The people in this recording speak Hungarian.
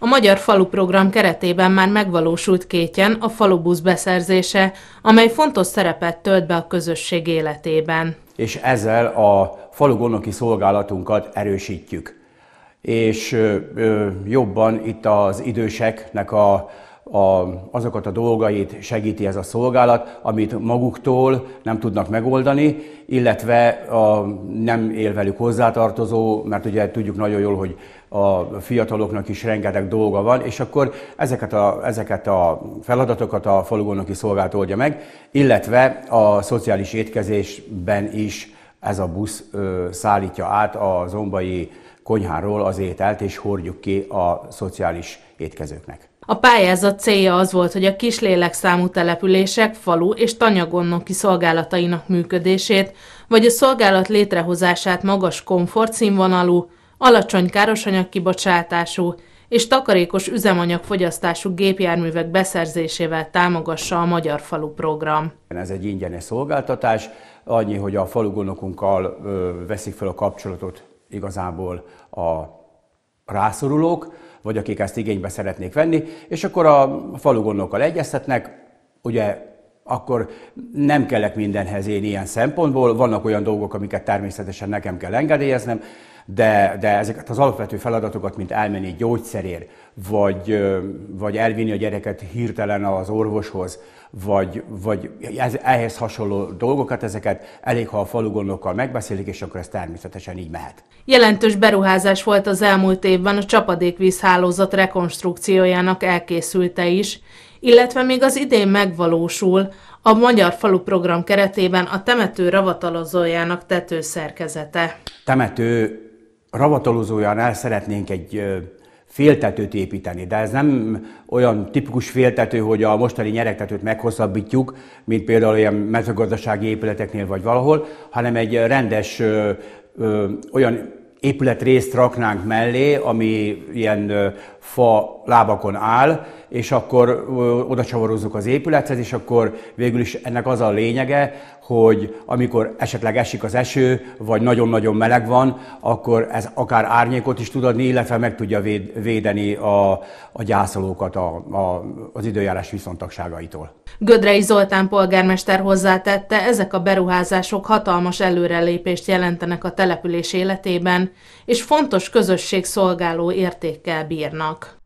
A Magyar Falu Program keretében már megvalósult kétjen a falubusz beszerzése, amely fontos szerepet tölt be a közösség életében. És ezzel a falugonoki szolgálatunkat erősítjük. És jobban itt az időseknek a, a, azokat a dolgait segíti ez a szolgálat, amit maguktól nem tudnak megoldani, illetve a, nem él velük hozzátartozó, mert ugye tudjuk nagyon jól, hogy a fiataloknak is rengeteg dolga van, és akkor ezeket a, ezeket a feladatokat a falugónoki szolgált oldja meg, illetve a szociális étkezésben is ez a busz ö, szállítja át a zombai konyháról az ételt, és hordjuk ki a szociális étkezőknek. A pályázat célja az volt, hogy a kis számú települések, falu és tanyagonnoki szolgálatainak működését, vagy a szolgálat létrehozását magas komfortszínvonalú, alacsony károsanyag kibocsátású és takarékos üzemanyagfogyasztású gépjárművek beszerzésével támogassa a Magyar Falu program. Ez egy ingyenes szolgáltatás, annyi, hogy a falugonokunkkal veszik fel a kapcsolatot igazából a rászorulók, vagy akik ezt igénybe szeretnék venni, és akkor a falugonnokkal egyeztetnek, ugye akkor nem kellek mindenhez én ilyen szempontból. Vannak olyan dolgok, amiket természetesen nekem kell engedélyeznem, de, de ezeket az alapvető feladatokat, mint elmenni gyógyszerért, vagy, vagy elvinni a gyereket hirtelen az orvoshoz, vagy, vagy ez, ehhez hasonló dolgokat, ezeket elég, ha a falugondokkal megbeszélik, és akkor ez természetesen így mehet. Jelentős beruházás volt az elmúlt évben a csapadékvízhálózat rekonstrukciójának elkészülte is, illetve még az idén megvalósul a Magyar Falu Program keretében a temető ravatalozójának tetőszerkezete. Temető ravatalozóján el szeretnénk egy féltetőt építeni, de ez nem olyan tipikus féltető, hogy a mostani nyeregtetőt meghosszabbítjuk, mint például ilyen mezőgazdasági épületeknél vagy valahol, hanem egy rendes ö, ö, olyan épületrészt raknánk mellé, ami ilyen fa lábakon áll, és akkor oda csavarozzuk az épülethez, és akkor végül is ennek az a lényege, hogy amikor esetleg esik az eső, vagy nagyon-nagyon meleg van, akkor ez akár árnyékot is tud adni, illetve meg tudja védeni a, a gyászolókat a, a, az időjárás viszontagságaitól. Gödrei Zoltán polgármester hozzátette, ezek a beruházások hatalmas előrelépést jelentenek a település életében, és fontos közösségszolgáló értékkel bírnak.